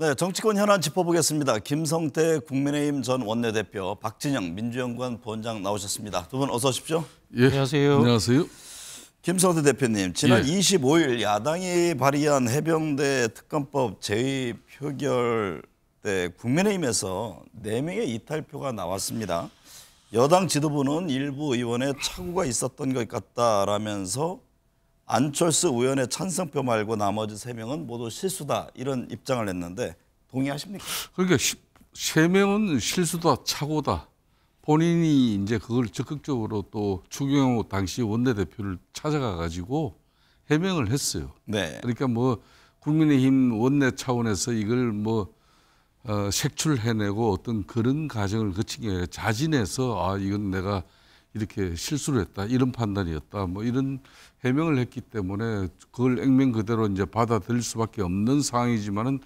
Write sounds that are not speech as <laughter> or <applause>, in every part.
네, 정치권 현안 짚어보겠습니다. 김성태 국민의힘 전 원내대표, 박진영 민주연구원 부원장 나오셨습니다. 두 분 어서 오십시오. 예. 안녕하세요. 안녕하세요. 김성태 대표님, 지난 예. 25일 야당이 발의한 해병대 특검법 제의 표결 때 국민의힘에서 4명의 이탈표가 나왔습니다. 여당 지도부는 일부 의원의 착오가 있었던 것 같다라면서 안철수 의원의 찬성표 말고 나머지 세명은 모두 실수다 이런 입장을 냈는데 동의하십니까? 그러니까 세명은 실수다 착오다. 본인이 이제 그걸 적극적으로 또 추경호 당시 원내대표를 찾아가 가지고 해명을 했어요. 네. 그러니까 뭐 국민의힘 원내 차원에서 이걸 뭐 어, 색출해내고 어떤 그런 과정을 거치게 자진해서 아 이건 내가 이렇게 실수를 했다 이런 판단이었다 뭐 이런 해명을 했기 때문에 그걸 액면 그대로 이제 받아들일 수밖에 없는 상황이지만은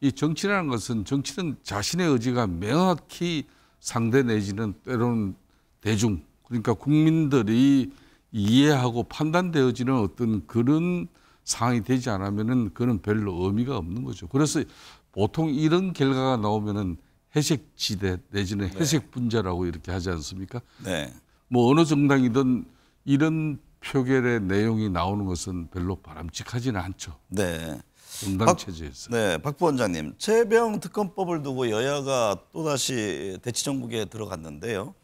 이 정치라는 것은 정치는 자신의 의지가 명확히 상대 내지는 때로는 대중 그러니까 국민들이 이해하고 판단되어지는 어떤 그런 상황이 되지 않으면은 그는 별로 의미가 없는 거죠. 그래서 보통 이런 결과가 나오면은 회색지대 내지는 회색분자라고 네. 이렇게 하지 않습니까? 네. 뭐 어느 정당이든 이런 표결의 내용이 나오는 것은 별로 바람직하지는 않죠. 네. 정당 체제에서. 네, 박 부원장님. 최병 특검법을 두고 여야가 또다시 대치 정국에 들어갔는데요.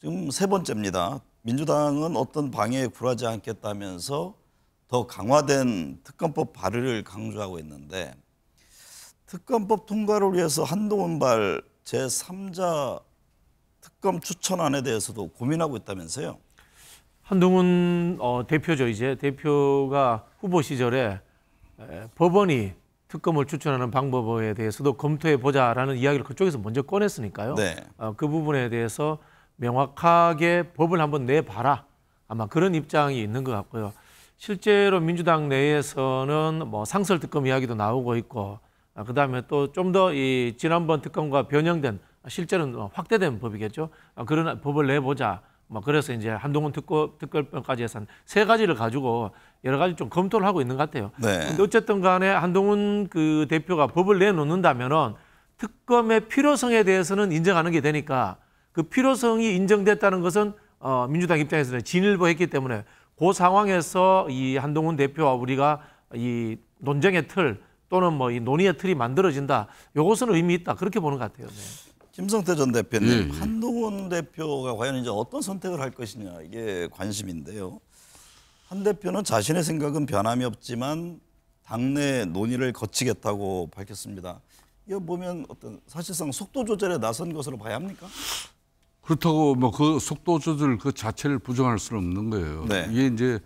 지금 세 번째입니다. 민주당은 어떤 방해에 굴하지 않겠다면서 더 강화된 특검법 발의를 강조하고 있는데 특검법 통과를 위해서 한동훈발 제3자 특검 추천안에 대해서도 고민하고 있다면서요. 한동훈 어, 대표죠 이제 대표가 후보 시절에 에, 법원이 특검을 추천하는 방법에 대해서도 검토해 보자라는 이야기를 그쪽에서 먼저 꺼냈으니까요. 네. 어, 그 부분에 대해서 명확하게 법을 한번 내봐라 아마 그런 입장이 있는 것 같고요. 실제로 민주당 내에서는 뭐 상설 특검 이야기도 나오고 있고 아, 그다음에 또 좀 더 이 지난번 특검과 변형된 실제로는 어, 확대된 법이겠죠. 어, 그런 법을 내보자. 뭐 그래서 이제 한동훈 특권 특별법까지 해서 한세 가지를 가지고 여러 가지 좀 검토를 하고 있는 것 같아요. 네. 근데 어쨌든 간에 한동훈 그 대표가 법을 내놓는다면 특검의 필요성에 대해서는 인정하는 게 되니까 그 필요성이 인정됐다는 것은 어 민주당 입장에서는 진일보했기 때문에 그 상황에서 이 한동훈 대표와 우리가 이 논쟁의 틀 또는 뭐 이 논의의 틀이 만들어진다. 요것은 의미 있다. 그렇게 보는 것 같아요. 네. 김성태 전 대표님, 네. 한동훈 대표가 과연 이제 어떤 선택을 할 것이냐 이게 관심인데요. 한 대표는 자신의 생각은 변함이 없지만 당내 논의를 거치겠다고 밝혔습니다. 이거 보면 어떤 사실상 속도 조절에 나선 것으로 봐야 합니까? 그렇다고 뭐 그 속도 조절 그 자체를 부정할 수는 없는 거예요. 네. 이게 이제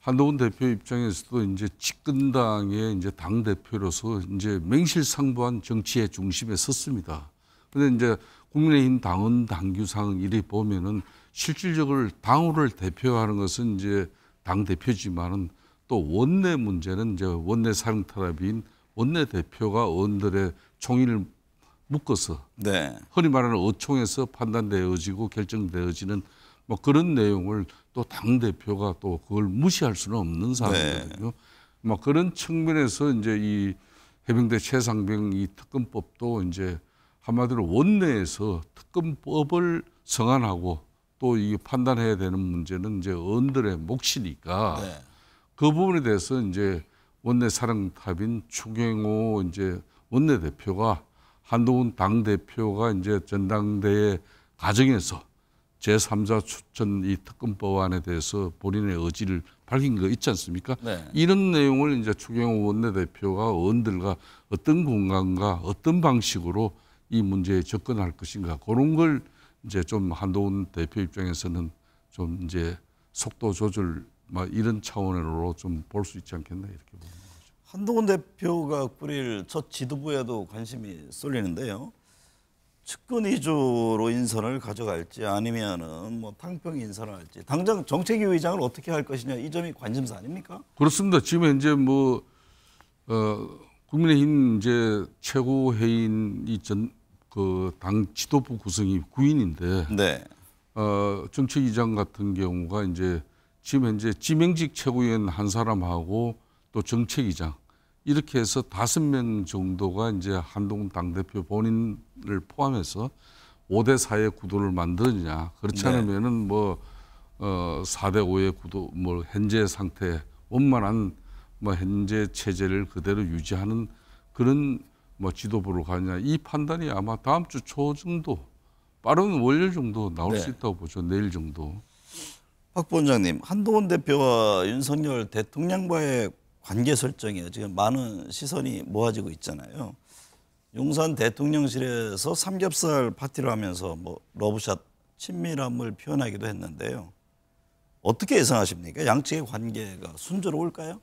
한동훈 대표 입장에서도 이제 집근당의 이제 당 대표로서 이제 맹실상부한 정치의 중심에 섰습니다. 근데 이제 국민의힘 당원 당규상 이리 보면은 실질적으로 당원를 대표하는 것은 이제 당 대표지만은 또 원내 문제는 이제 원내 사령 탄압인 원내 대표가 의원들의 총의를 묶어서 네. 흔히 말하는 어총에서 판단되어지고 결정되어지는 뭐 그런 내용을 또 당 대표가 또 그걸 무시할 수는 없는 상황이거든요 네. 뭐 그런 측면에서 이제 이 해병대 최상병 이 특검법도 이제 한마디로 원내에서 특검법을 성안하고 또 이 판단해야 되는 문제는 이제 의원들의 몫이니까 네. 그 부분에 대해서 이제 원내 사령탑인 추경호 이제 원내 대표가 한동훈 당 대표가 이제 전당대회 과정에서 제3자 추천 이 특검법안에 대해서 본인의 의지를 밝힌 거 있지 않습니까? 네. 이런 내용을 이제 추경호 원내대표가 의원들과 어떤 공간과 어떤 방식으로 이 문제에 접근할 것인가 그런 걸 이제 좀 한동훈 대표 입장에서는 좀 이제 속도 조절 막 뭐 이런 차원으로 좀 볼 수 있지 않겠나 이렇게 보는 거죠. 한동훈 대표가 꾸릴 첫 지도부에도 관심이 쏠리는데요. 측근 위주로 인선을 가져갈지 아니면은 뭐 탕평 인선을 할지 당장 정책위 의장을 어떻게 할 것이냐 이 점이 관심사 아닙니까? 그렇습니다. 지금 이제 뭐 어, 국민의힘 이제 최고회인 이전 그당 지도부 구성이 구인인데 네. 어, 정책위장 같은 경우가 이제 지금 현재 지명직 최고위원 한 사람하고 또 정책위장 이렇게 해서 다섯 명 정도가 이제 한동 당대표 본인을 포함해서 5대 4의 구도를 만드느냐. 그렇지 네. 않으면은 네. 뭐, 어, 4대 5의 구도, 뭐, 현재 상태, 원만한 뭐, 현재 체제를 그대로 유지하는 그런 뭐 지도부로 가냐이 판단이 아마 다음 주 초 정도 빠른 월요일 정도 나올 네. 수 있다고 보죠. 내일 정도. 박 본장님, 한동훈 대표와 윤석열 대통령과의 관계 설정에 지금 많은 시선이 모아지고 있잖아요. 용산 대통령실에서 삼겹살 파티를 하면서 뭐 러브샷 친밀함을 표현하기도 했는데요. 어떻게 예상하십니까? 양측의 관계가 순조로울까요?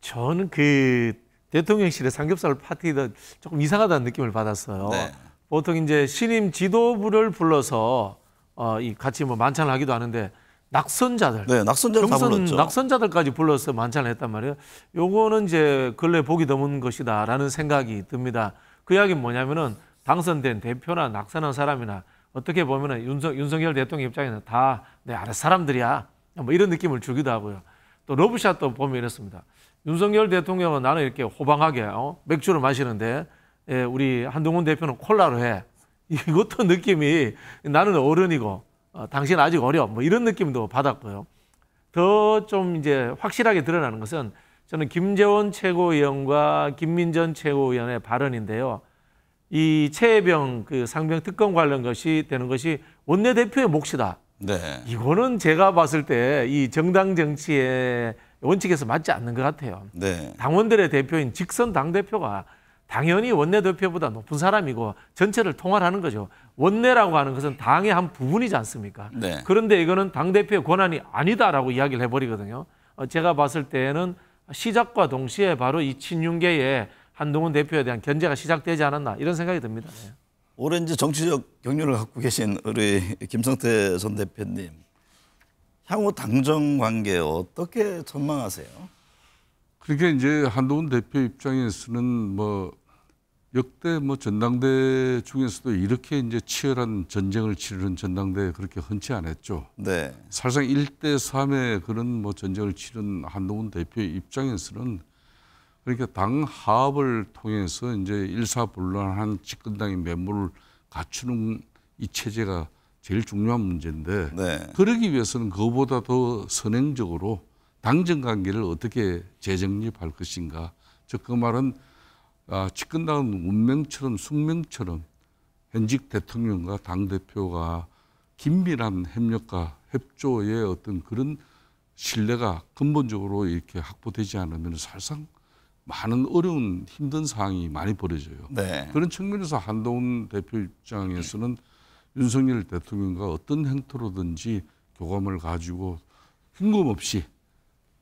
저는 그 대통령실의 삼겹살 파티가 조금 이상하다는 느낌을 받았어요. 네. 보통 이제 신임 지도부를 불러서 어, 이 같이 뭐 만찬을 하기도 하는데 낙선자들, 네, 낙선자들 경선, 낙선자들까지 불러서 만찬을 했단 말이에요. 요거는 이제 근래 보기 드문 것이다라는 생각이 듭니다. 그 이야기는 뭐냐면은 당선된 대표나 낙선한 사람이나 어떻게 보면은 윤석, 윤석열 대통령 입장에는 다 내 아랫 사람들이야. 뭐 이런 느낌을 주기도 하고요. 또 러브샷도 보면 이렇습니다. 윤석열 대통령은 나는 이렇게 호방하게 어? 맥주를 마시는데 예, 우리 한동훈 대표는 콜라로 해. <laughs> 이것도 느낌이 나는 어른이고 어, 당신 아직 어려. 뭐 이런 느낌도 받았고요. 더 좀 이제 확실하게 드러나는 것은 저는 김재원 최고위원과 김민전 최고위원의 발언인데요. 이최병그 상병 특검 관련 것이 되는 것이 원내대표의 몫이다. 네. 이거는 제가 봤을 때 이 정당 정치에 원칙에서 맞지 않는 것 같아요. 네. 당원들의 대표인 직선 당대표가 당연히 원내대표보다 높은 사람이고 전체를 통할하는 거죠. 원내라고 하는 것은 당의 한 부분이지 않습니까? 네. 그런데 이거는 당대표의 권한이 아니다라고 이야기를 해버리거든요. 어, 제가 봤을 때는 시작과 동시에 바로 이 친윤계의 한동훈 대표에 대한 견제가 시작되지 않았나 이런 생각이 듭니다. 오랜 이제 정치적 경륜을 갖고 계신 우리 김성태 전 대표님 향후 당정 관계 어떻게 전망하세요? 그러니까 이제 한동훈 대표 입장에서는 뭐 역대 뭐 전당대 중에서도 이렇게 이제 치열한 전쟁을 치르는 전당대 그렇게 흔치 않았죠. 네. 사실상 1대 3의 그런 뭐 전쟁을 치른 한동훈 대표 입장에서는 그러니까 당 하합을 통해서 이제 일사불란한 집권당의 매물을 갖추는 이 체제가 제일 중요한 문제인데 네. 그러기 위해서는 그보다 더 선행적으로 당정 관계를 어떻게 재정립할 것인가. 즉 그 말은 아, 측근당은 운명처럼 숙명처럼 현직 대통령과 당 대표가 긴밀한 협력과 협조의 어떤 그런 신뢰가 근본적으로 이렇게 확보되지 않으면 사실상 많은 어려운 힘든 상황이 많이 벌어져요. 네. 그런 측면에서 한동훈 대표 입장에서는 네. 윤석열 대통령과 어떤 행태로든지 교감을 가지고 뜬금없이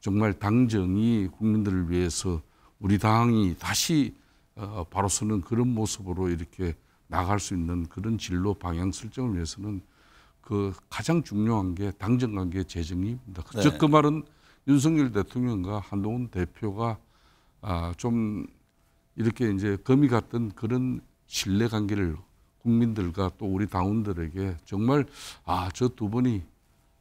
정말 당정이 국민들을 위해서 우리 당이 다시 어, 바로서는 그런 모습으로 이렇게 나갈 수 있는 그런 진로 방향 설정을 위해서는 그 가장 중요한 게 당정 관계 재정입니다. 네. 즉그 말은 윤석열 대통령과 한동훈 대표가 아, 좀 이렇게 이제 금이 갔던 그런 신뢰 관계를 국민들과 또 우리 당원들에게 정말 아 저 두 분이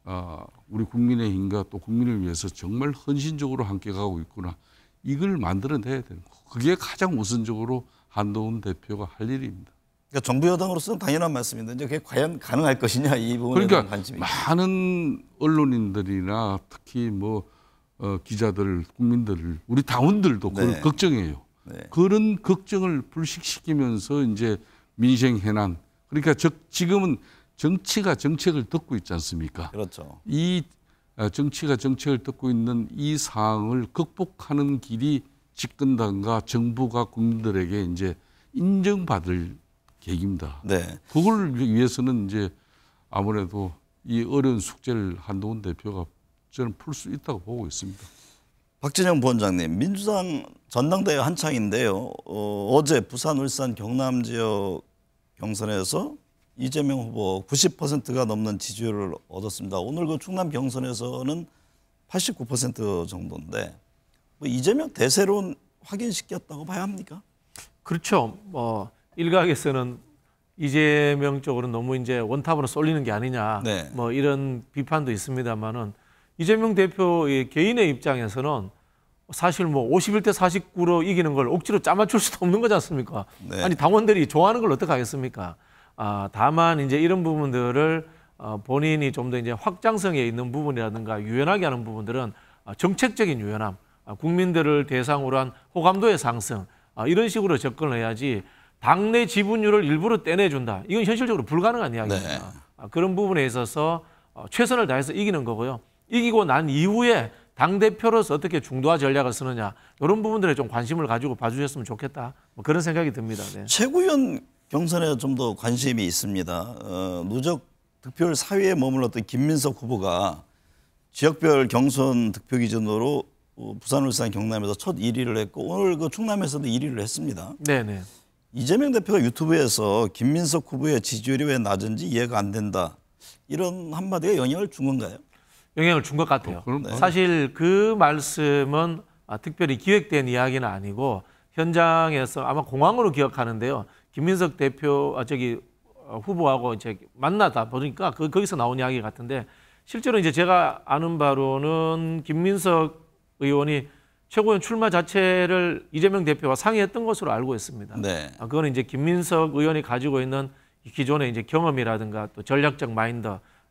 아, 우리 국민의힘과 또 국민을 위해서 정말 헌신적으로 함께 가고 있구나 이걸 만들어내야 되는 거 그게 가장 우선적으로 한동훈 대표가 할 일입니다. 그러니까 정부 여당으로서는 당연한 말씀인데 이제 그게 과연 가능할 것이냐 이 부분에 그러니까 대한 관심이 많은 언론인들이나 특히 뭐 어, 기자들, 국민들 우리 당원들도 그걸 네. 걱정해요. 네. 그런 걱정을 불식시키면서 이제 민생 현안. 그러니까 지금은 정치가 정책을 듣고 있지 않습니까? 그렇죠. 이 어, 정치가 정책을 듣고 있는 이 상황을 극복하는 길이 집권당과 정부가 국민들에게 이제 인정받을 계기입니다. 네. 그걸 위해서는 이제 아무래도 이 어려운 숙제를 한동훈 대표가 저는 풀 수 있다고 보고 있습니다. 박진영 부원장님, 민주당 전당대회 한창인데요. 어, 어제 부산, 울산, 경남 지역 경선에서 이재명 후보 90%가 넘는 지지율을 얻었습니다. 오늘 그 충남 경선에서는 89% 정도인데 뭐 이재명 대세론 확인시켰다고 봐야 합니까? 그렇죠. 뭐 일각에서는 이재명 쪽으로 너무 이제 원탑으로 쏠리는 게 아니냐 네. 뭐 이런 비판도 있습니다만은 이재명 대표의 개인의 입장에서는 사실 뭐 51대 49로 이기는 걸 억지로 짜맞출 수도 없는 거지 않습니까? 네. 아니 당원들이 좋아하는 걸 어떻게 하겠습니까? 아, 다만 이제 이런 부분들을 어, 본인이 좀 더 이제 확장성에 있는 부분이라든가 유연하게 하는 부분들은 어, 정책적인 유연함, 어, 국민들을 대상으로 한 호감도의 상승 어, 이런 식으로 접근을 해야지 당내 지분율을 일부러 떼내준다. 이건 현실적으로 불가능한 네. 이야기입니다. 네. 그런 부분에 있어서 어, 최선을 다해서 이기는 거고요. 이기고 난 이후에 당대표로서 어떻게 중도화 전략을 쓰느냐 이런 부분들에 좀 관심을 가지고 봐주셨으면 좋겠다 뭐 그런 생각이 듭니다. 네. 최고위원 경선에 좀 더 관심이 있습니다. 어, 누적 득표율 4위에 머물렀던 김민석 후보가 지역별 경선 득표 기준으로 어, 부산, 울산, 경남에서 첫 1위를 했고 오늘 그 충남에서도 1위를 했습니다. 네네. 네. 이재명 대표가 유튜브에서 김민석 후보의 지지율이 왜 낮은지 이해가 안 된다 이런 한마디가 영향을 준 건가요? 영향을 준 것 같아요. 네. 사실 그 말씀은 아, 특별히 기획된 이야기는 아니고 현장에서 아마 공항으로 기억하는데요. 김민석 대표 아, 저기 어, 후보하고 이제 만나다 보니까 그, 거기서 나온 이야기 같은데 실제로 이제 제가 아는 바로는 김민석 의원이 최고위원 출마 자체를 이재명 대표와 상의했던 것으로 알고 있습니다. 네. 아, 그거는 이제 김민석 의원이 가지고 있는 기존의 이제 경험이라든가 또 전략적 마인드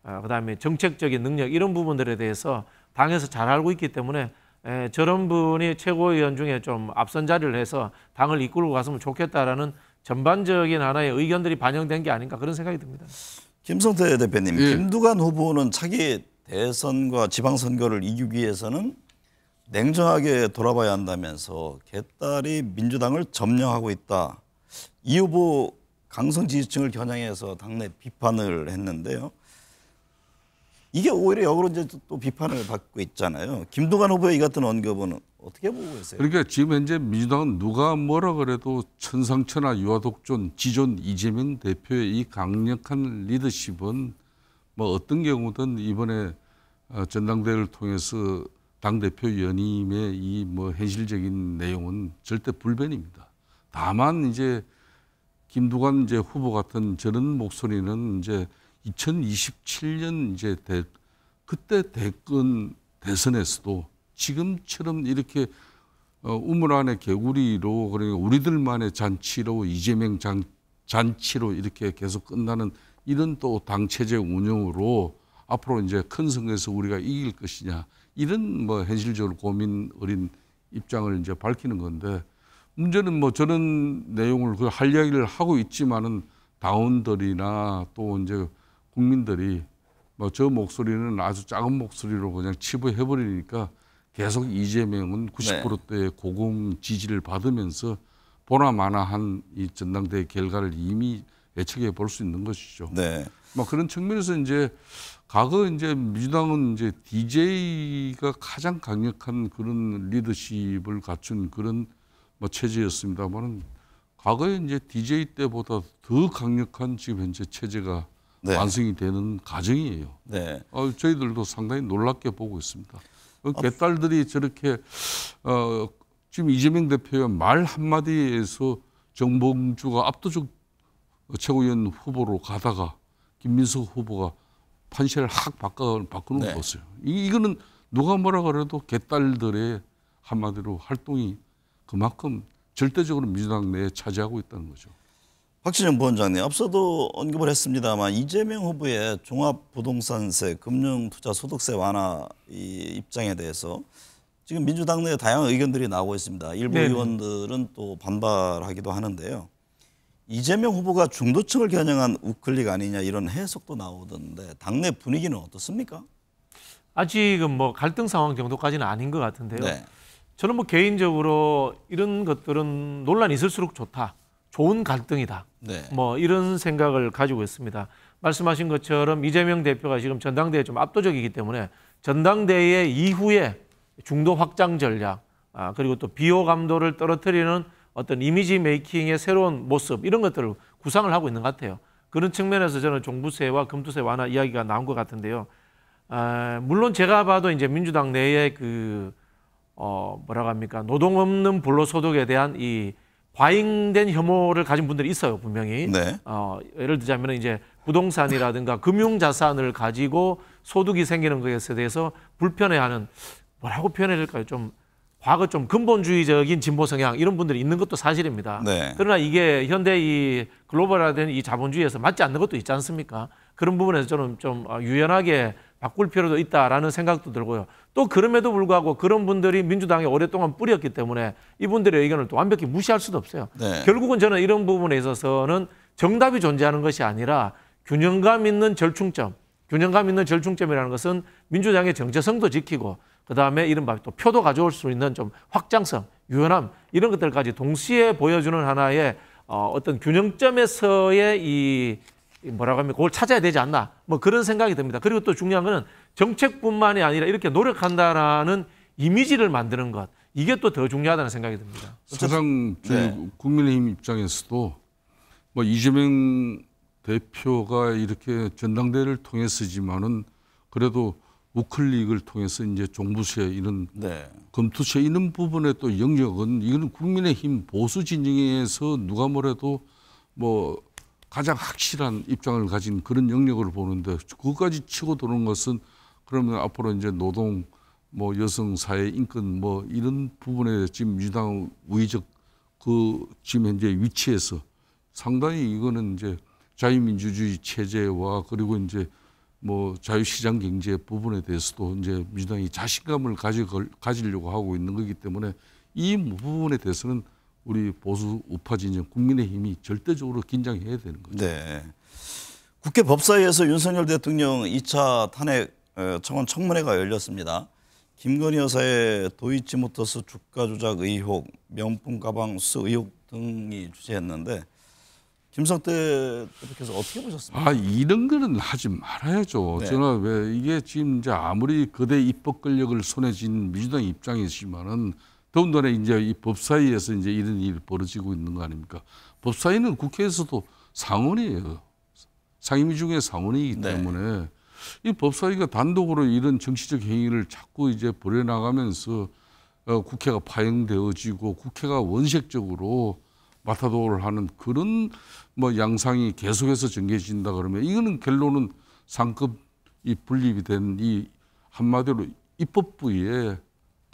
아, 그다음에 정책적인 능력 이런 부분들에 대해서 당에서 잘 알고 있기 때문에 에, 저런 분이 최고위원 중에 좀 앞선 자리를 해서 당을 이끌고 갔으면 좋겠다라는 전반적인 하나의 의견들이 반영된 게 아닌가 그런 생각이 듭니다. 김성태 대표님, 예. 김두관 후보는 차기 대선과 지방선거를 이기기 위해서는 냉정하게 돌아봐야 한다면서 개딸이 민주당을 점령하고 있다. 이 후보 강성 지지층을 겨냥해서 당내 비판을 했는데요. 이게 오히려 역으로 이제 또 비판을 받고 있잖아요. 김동관 후보의 이 같은 언급은 어떻게 보고 계세요? 그러니까 지금 현재 민주당은 누가 뭐라 그래도 천상천하 유아독존 지존 이재명 대표의 이 강력한 리더십은 뭐 어떤 경우든 이번에 어, 전당대회를 통해서 당 대표 연임의 이 뭐 현실적인 내용은 절대 불변입니다. 다만 이제 김두관 이제 후보 같은 저런 목소리는 이제 2027년 이제 대, 그때 대권 대선에서도 지금처럼 이렇게 어, 우물 안에 개구리로 그러니까 우리들만의 잔치로 이재명 장, 잔치로 이렇게 계속 끝나는 이런 또 당 체제 운영으로 앞으로 이제 큰 선거에서 우리가 이길 것이냐 이런 뭐 현실적으로 고민 어린 입장을 이제 밝히는 건데 문제는 뭐저는 내용을 그할 이야기를 하고 있지만은 다운들이나 또 이제 국민들이 뭐 저 목소리는 아주 작은 목소리로 그냥 치부해버리니까 계속 이재명은 90%대의 네. 고공 지지를 받으면서 보나 마나 한 이 전당대회 결과를 이미 예측해 볼 수 있는 것이죠. 네. 뭐 그런 측면에서 이제 과거 이제 민주당은 이제 DJ가 가장 강력한 그런 리더십을 갖춘 그런 뭐 체제였습니다만은 과거에 이제 DJ 때보다 더 강력한 지금 현재 체제가 네. 완성이 되는 과정이에요. 네. 어, 저희들도 상당히 놀랍게 보고 있습니다. 어, 아. 개딸들이 저렇게 어, 지금 이재명 대표의 말 한마디에서 정봉주가 압도적 최고위원 후보로 가다가 김민석 후보가 판세를 확 바꿔, 바꾸는 네. 거였어요. 이, 이거는 누가 뭐라 그래도 개딸들의 한마디로 활동이 그만큼 절대적으로 민주당 내에 차지하고 있다는 거죠. 박신영 부원장님 앞서도 언급을 했습니다만 이재명 후보의 종합부동산세, 금융투자소득세 완화 이 입장에 대해서 지금 민주당 내에 다양한 의견들이 나오고 있습니다. 일부 네네. 의원들은 또 반발하기도 하는데요. 이재명 후보가 중도층을 겨냥한 우클릭 아니냐 이런 해석도 나오던데 당내 분위기는 어떻습니까? 아직은 뭐 갈등 상황 정도까지는 아닌 것 같은데요. 네. 저는 뭐 개인적으로 이런 것들은 논란이 있을수록 좋다. 좋은 갈등이다. 네. 뭐 이런 생각을 가지고 있습니다. 말씀하신 것처럼 이재명 대표가 지금 전당대회 좀 압도적이기 때문에 전당대회 이후에 중도 확장 전략 아, 그리고 또 비호감도를 떨어뜨리는 어떤 이미지 메이킹의 새로운 모습 이런 것들을 구상을 하고 있는 것 같아요. 그런 측면에서 저는 종부세와 금투세 완화 이야기가 나온 것 같은데요. 아, 물론 제가 봐도 이제 민주당 내에 그 어, 뭐라고 합니까 노동 없는 불로소득에 대한 이 과잉된 혐오를 가진 분들이 있어요 분명히. 네. 어, 예를 들자면 이제 부동산이라든가 <laughs> 금융 자산을 가지고 소득이 생기는 것에 대해서 불편해하는 뭐라고 표현해야 될까요? 좀 과거 좀 근본주의적인 진보 성향 이런 분들이 있는 것도 사실입니다. 네. 그러나 이게 현대 이 글로벌화된 이 자본주의에서 맞지 않는 것도 있지 않습니까? 그런 부분에서 저는 좀 어, 유연하게 바꿀 필요도 있다라는 생각도 들고요. 또 그럼에도 불구하고 그런 분들이 민주당에 오랫동안 뿌렸기 때문에 이분들의 의견을 또 완벽히 무시할 수도 없어요. 네. 결국은 저는 이런 부분에 있어서는 정답이 존재하는 것이 아니라 균형감 있는 절충점, 균형감 있는 절충점이라는 것은 민주당의 정체성도 지키고 그다음에 이른바 또 표도 가져올 수 있는 좀 확장성, 유연함 이런 것들까지 동시에 보여주는 하나의 어, 어떤 균형점에서의 이 뭐라고 하면 그걸 찾아야 되지 않나 뭐 그런 생각이 듭니다. 그리고 또 중요한 거는 정책뿐만이 아니라 이렇게 노력한다라는 이미지를 만드는 것 이게 또 더 중요하다는 생각이 듭니다. 사상 네. 국민의힘 입장에서도 뭐 이재명 대표가 이렇게 전당대를 통해서지만은 그래도 우클릭을 통해서 이제 종부세 이런 네. 검투세 이런 부분에 또 영역은 이거는 국민의힘 보수 진영에서 누가 뭐래도 뭐 가장 확실한 입장을 가진 그런 영역을 보는데 그것까지 치고 도는 것은 그러면 앞으로 이제 노동 뭐 여성 사회 인권 뭐 이런 부분에 지금 유당 우회적 그 지금 현재 위치에서 상당히 이거는 이제 자유민주주의 체제와 그리고 이제 뭐 자유시장 경제 부분에 대해서도 이제 민주당이 자신감을 가지, 가지려고 하고 있는 거기 때문에 이 부분에 대해서는 우리 보수 우파 진영 국민의힘이 절대적으로 긴장해야 되는 거죠. 네. 국회 법사위에서 윤석열 대통령 2차 탄핵 어, 청원 청문회가 열렸습니다. 김건희 여사의 도이치모터스 주가 조작 의혹, 명품 가방 수 의혹 등이 주제였는데 김성태 대표께서 어떻게 보셨습니까? 아 이런 거는 하지 말아야죠. 네. 저는 왜 이게 지금 이제 아무리 거대 입법 권력을 손에 쥔 민주당 입장이지만은 더군다나 이제 이 법사위에서 이제 이런 일이 벌어지고 있는 거 아닙니까? 법사위는 국회에서도 상원이에요. 상임위 중에 상원이기 네. 때문에 네. 이 법사위가 단독으로 이런 정치적 행위를 자꾸 이제 벌여나가면서 어, 국회가 파행되어지고 국회가 원색적으로 마타도를 하는 그런 뭐 양상이 계속해서 전개진다 그러면 이거는 결론은 상급 이 분립이 된 이 한마디로 입법부의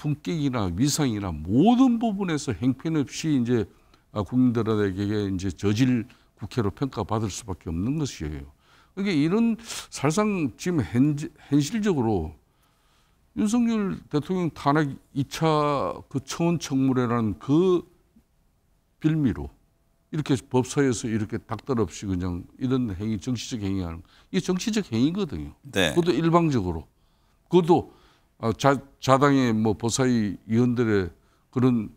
품격이나 위상이나 모든 부분에서 행편없이 이제 아, 국민들에게 이제 저질 국회로 평가받을 수밖에 없는 것이에요. 그러니까 이런 사실상 지금 현실적으로 현 윤석열 대통령 탄핵 2차 그 청원청문회라는 그 빌미로 이렇게 법사위에서 이렇게 닥달 없이 그냥 이런 행위, 정치적 행위하는 이 정치적 행위거든요. 네. 그것도 일방적으로. 그것도 어, 자, 자당의 뭐 보사위 의원들의 그런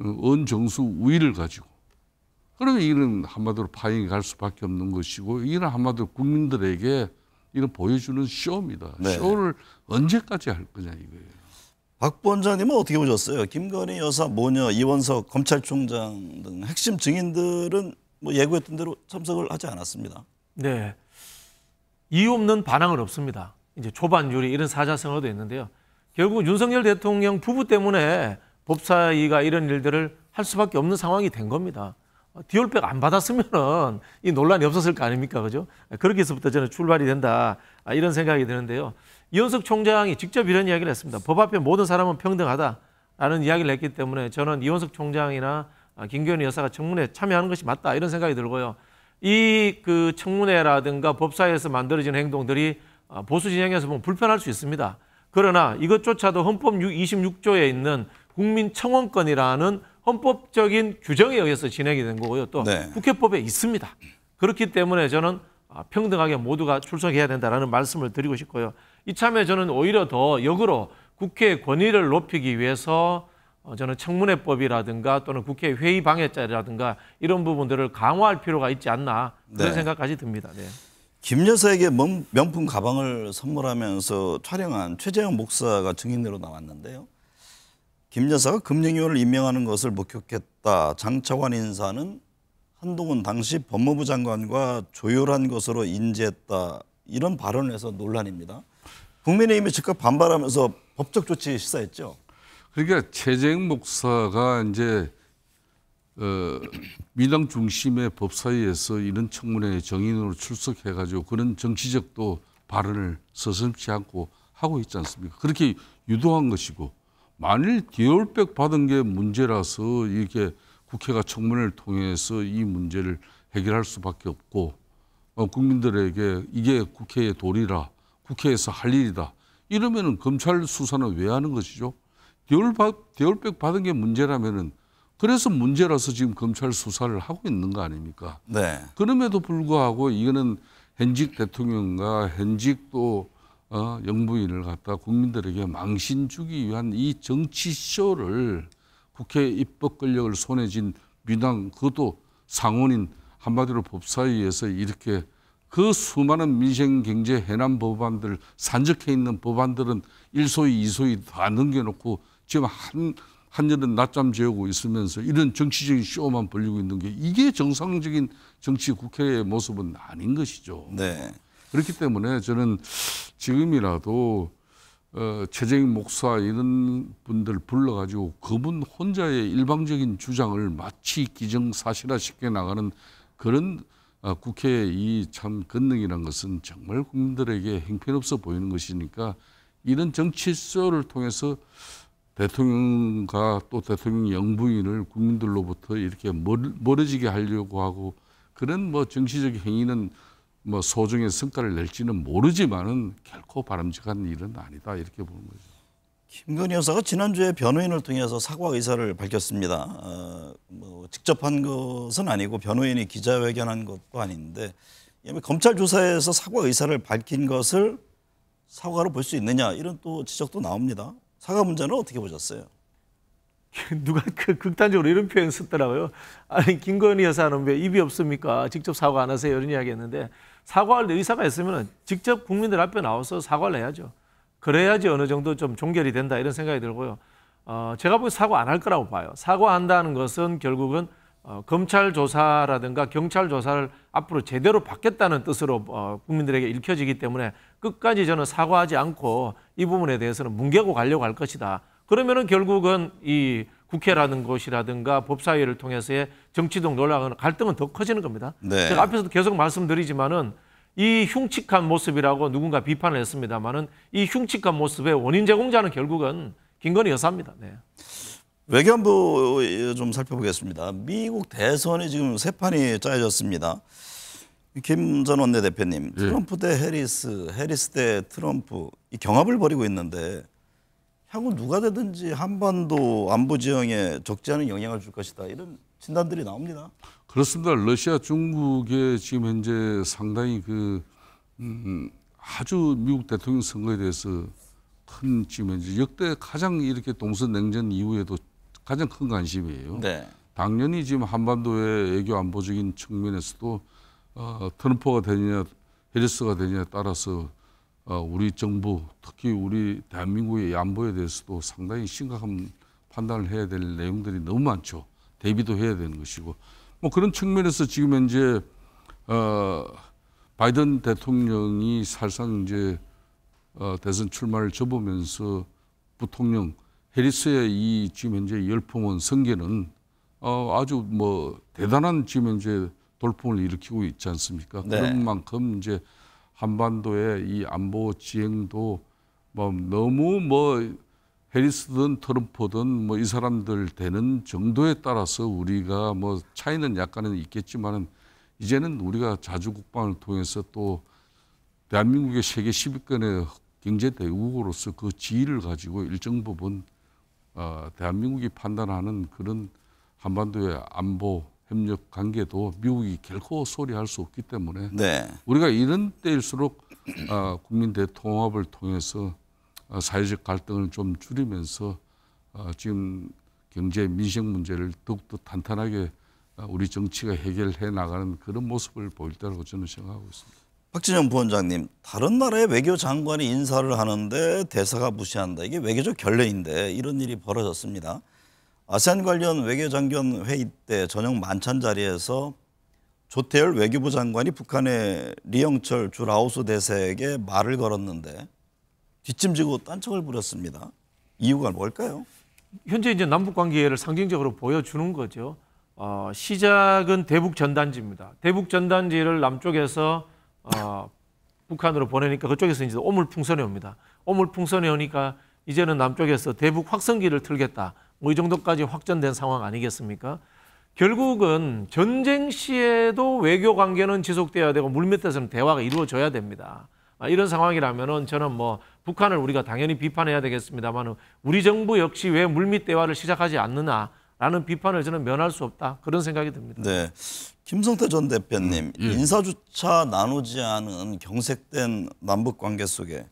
언정수 어, 우위를 가지고 그러면 이런 한마디로 파행이 갈 수밖에 없는 것이고 이런 한마디로 국민들에게 이런 보여주는 쇼입니다. 네. 쇼를 언제까지 할 거냐 이거예요. 박 본장님은 어떻게 보셨어요? 김건희 여사 모녀 이원석 검찰총장 등 핵심 증인들은 뭐 예고했던 대로 참석을 하지 않았습니다. 네. 이유 없는 반항은 없습니다. 이제 초반 유리 이런 사자성어도 있는데요. 결국 윤석열 대통령 부부 때문에 법사위가 이런 일들을 할 수밖에 없는 상황이 된 겁니다. 디올백 안 받았으면은 이 논란이 없었을 거 아닙니까? 그죠? 그렇게 해서부터 저는 출발이 된다. 아, 이런 생각이 드는데요. 이현석 총장이 직접 이런 이야기를 했습니다. 법 앞에 모든 사람은 평등하다라는 이야기를 했기 때문에 저는 이현석 총장이나 김건현 여사가 청문회에 참여하는 것이 맞다. 이런 생각이 들고요. 이 그 청문회라든가 법사위에서 만들어진 행동들이 보수 진영에서 보면 불편할 수 있습니다. 그러나 이것조차도 헌법 26조에 있는 국민청원권이라는 헌법적인 규정에 의해서 진행이 된 거고요. 또 네. 국회법에 있습니다. 그렇기 때문에 저는 아, 평등하게 모두가 출석해야 된다라는 말씀을 드리고 싶고요. 이참에 저는 오히려 더 역으로 국회 권위를 높이기 위해서 어, 저는 청문회법이라든가 또는 국회 회의 방해죄라든가 이런 부분들을 강화할 필요가 있지 않나 그런 네. 생각까지 듭니다. 네. 김 여사에게 명품 가방을 선물하면서 촬영한 최재형 목사가 증인으로 나왔는데요. 김 여사가 금융위원을 임명하는 것을 목격했다. 장차관 인사는 한동훈 당시 법무부 장관과 조율한 것으로 인지했다. 이런 발언을 해서 논란입니다. 국민의힘이 즉각 반발하면서 법적 조치 시사했죠. 그러니까 최재형 목사가 이제 어, 민당 중심의 법사위에서 이런 청문회에 정인으로 출석해가지고 그런 정치적 또 발언을 서슴지 않고 하고 있지 않습니까? 그렇게 유도한 것이고 만일 디올백 받은 게 문제라서 이렇게 국회가 청문회를 통해서 이 문제를 해결할 수밖에 없고 어, 국민들에게 이게 국회의 도리라 국회에서 할 일이다 이러면 검찰 수사는 왜 하는 것이죠? 디올백 받은 게 문제라면은 그래서 문제라서 지금 검찰 수사를 하고 있는 거 아닙니까? 네. 그럼에도 불구하고 이거는 현직 대통령과 현직 또 어, 영부인을 갖다 국민들에게 망신 주기 위한 이 정치 쇼를 국회 입법 권력을 손에 쥔 민당 그것도 상원인 한마디로 법사위에서 이렇게 그 수많은 민생 경제 해남 법안들 산적해 있는 법안들은 일소위 이소위 다 넘겨놓고 지금 한 한여름 낮잠 재우고 있으면서 이런 정치적인 쇼만 벌리고 있는 게 이게 정상적인 정치 국회의 모습은 아닌 것이죠. 네. 그렇기 때문에 저는 지금이라도 어, 최재형 목사 이런 분들 불러가지고 그분 혼자의 일방적인 주장을 마치 기정사실화시켜 나가는 그런 어, 국회의 이참 건능이란 것은 정말 국민들에게 행편없어 보이는 것이니까 이런 정치쇼를 통해서 대통령과 또 대통령 영부인을 국민들로부터 이렇게 멀어지게 하려고 하고 그런 뭐 정치적 행위는 뭐소중의 성과를 낼지는 모르지만은 결코 바람직한 일은 아니다 이렇게 보는 거죠. 김건희 여사가 지난주에 변호인을 통해서 사과 의사를 밝혔습니다. 어, 뭐 직접 한 것은 아니고 변호인이 기자회견한 것도 아닌데 검찰 조사에서 사과 의사를 밝힌 것을 사과로 볼 수 있느냐 이런 또 지적도 나옵니다. 사과 문제는 어떻게 보셨어요? <laughs> 누가 그 극단적으로 이런 표현 썼더라고요. 아니 김건희 여사는 왜 입이 없습니까? 직접 사과 안 하세요? 이런 이야기 했는데 사과할 의사가 있으면 직접 국민들 앞에 나와서 사과를 해야죠. 그래야지 어느 정도 좀 종결이 된다 이런 생각이 들고요. 어, 제가 보기 사과 안 할 거라고 봐요. 사과한다는 것은 결국은 어, 검찰 조사라든가 경찰 조사를 앞으로 제대로 받겠다는 뜻으로 어, 국민들에게 읽혀지기 때문에 끝까지 저는 사과하지 않고 이 부분에 대해서는 뭉개고 가려고 할 것이다. 그러면은 결국은 이 국회라는 곳이라든가 법사위를 통해서의 정치적 논란은 갈등은 더 커지는 겁니다. 네. 제가 앞에서도 계속 말씀드리지만은 이 흉측한 모습이라고 누군가 비판을 했습니다만은 이 흉측한 모습의 원인 제공자는 결국은 김건희 여사입니다. 네. 외교안보 좀 살펴보겠습니다. 미국 대선이 지금 세 판이 짜여졌습니다. 김 전 원내대표님, 예. 트럼프 대 해리스, 해리스 대 트럼프 이 경합을 벌이고 있는데 향후 누가 되든지 한반도 안보 지형에 적지 않은 영향을 줄 것이다 이런 진단들이 나옵니다. 그렇습니다. 러시아 중국의 지금 현재 상당히 그 음, 아주 미국 대통령 선거에 대해서 큰 지금 현재 역대 가장 이렇게 동서 냉전 이후에도 가장 큰 관심이에요. 네. 당연히 지금 한반도의 외교 안보적인 측면에서도 어, 트럼프가 되느냐 해리스가 되느냐에 따라서 어, 우리 정부 특히 우리 대한민국의 안보에 대해서도 상당히 심각한 판단을 해야 될 내용들이 너무 많죠. 대비도 해야 되는 것이고 뭐 그런 측면에서 지금 현재 어, 바이든 대통령이 사실상 이제 어, 대선 출마를 접으면서 부통령 해리스의 이 지금 현재 열풍은 성계는 어, 아주 뭐 대단한 지금 현재 돌풍을 일으키고 있지 않습니까? 네. 그런 만큼 이제 한반도의 이 안보 지행도 뭐 너무 뭐 해리스든 트럼프든 뭐 이 사람들 되는 정도에 따라서 우리가 뭐 차이는 약간은 있겠지만은 이제는 우리가 자주 국방을 통해서 또 대한민국의 세계 10위권의 경제 대국으로서 그 지위를 가지고 일정 부분 어, 대한민국이 판단하는 그런 한반도의 안보 협력 관계도 미국이 결코 소리할 수 없기 때문에 네. 우리가 이런 때일수록 어, 국민 대통합을 통해서 어, 사회적 갈등을 좀 줄이면서 어, 지금 경제 민생 문제를 더욱더 탄탄하게 어, 우리 정치가 해결해 나가는 그런 모습을 보일 때라고 저는 생각하고 있습니다. 박진영 부원장님, 다른 나라의 외교 장관이 인사를 하는데 대사가 무시한다. 이게 외교적 결례인데 이런 일이 벌어졌습니다. 아세안 관련 외교장관 회의 때 저녁 만찬 자리에서 조태열 외교부 장관이 북한의 리영철 주 라오스 대사에게 말을 걸었는데 뒷짐지고 딴척을 부렸습니다. 이유가 뭘까요? 현재 이제 남북 관계를 상징적으로 보여주는 거죠. 어, 시작은 대북 전단지입니다. 대북 전단지를 남쪽에서 어, 북한으로 보내니까 그쪽에서 이제 오물풍선이 옵니다. 오물풍선이 오니까 이제는 남쪽에서 대북 확성기를 틀겠다. 뭐 이 정도까지 확전된 상황 아니겠습니까? 결국은 전쟁 시에도 외교 관계는 지속돼야 되고 물밑에서는 대화가 이루어져야 됩니다. 아, 이런 상황이라면은 저는 뭐 북한을 우리가 당연히 비판해야 되겠습니다만 우리 정부 역시 왜 물밑 대화를 시작하지 않느냐라는 비판을 저는 면할 수 없다 그런 생각이 듭니다. 네. 김성태 전 대표님 음, 예. 인사조차 나누지 않은 경색된 남북 관계 속에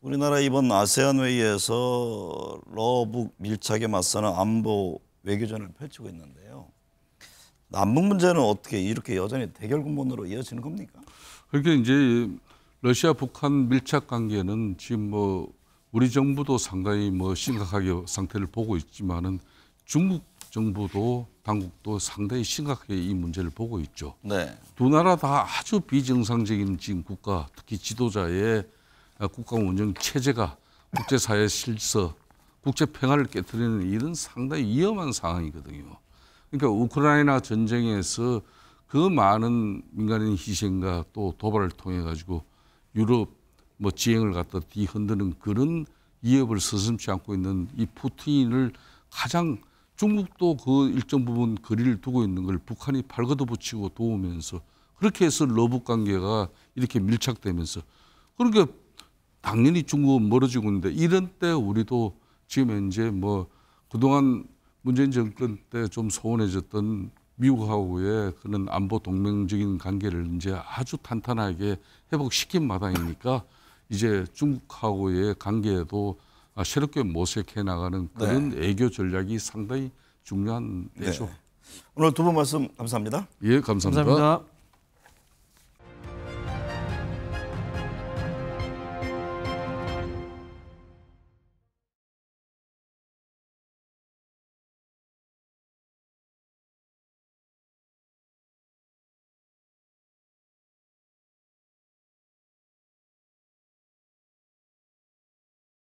우리나라 이번 아세안 회의에서 러북 밀착에 맞서는 안보 외교전을 펼치고 있는데요. 남북 문제는 어떻게 이렇게 여전히 대결 군본으로 이어지는 겁니까? 그러니까 이제 러시아 북한 밀착 관계는 지금 뭐 우리 정부도 상당히 뭐 심각하게 상태를 보고 있지만은 중국 정부도 당국도 상당히 심각하게 이 문제를 보고 있죠. 네. 두 나라 다 아주 비정상적인 지금 국가, 특히 지도자의 국가 운영 체제가 국제사회 실서, 국제 평화를 깨뜨리는 이런 상당히 위험한 상황이거든요. 그러니까 우크라이나 전쟁에서 그 많은 민간인 희생과 또 도발을 통해 가지고 유럽 뭐 지행을 갖다 뒤흔드는 그런 위협을 서슴지 않고 있는 이 푸틴을 가장 중국도 그 일정 부분 거리를 두고 있는 걸 북한이 발걷어 붙이고 도우면서 그렇게 해서 러브 관계가 이렇게 밀착되면서 그러니까 당연히 중국은 멀어지고 있는데 이런 때 우리도 지금 현재 뭐 그동안 문재인 정권 때 좀 소원해졌던 미국하고의 그런 안보 동맹적인 관계를 이제 아주 탄탄하게 회복시킨 마당이니까 이제 중국하고의 관계에도 아, 새롭게 모색해 나가는 그런 네. 애교 전략이 상당히 중요한 데죠. 네. 오늘 두 분 말씀 감사합니다. 예, 감사합니다. 감사합니다.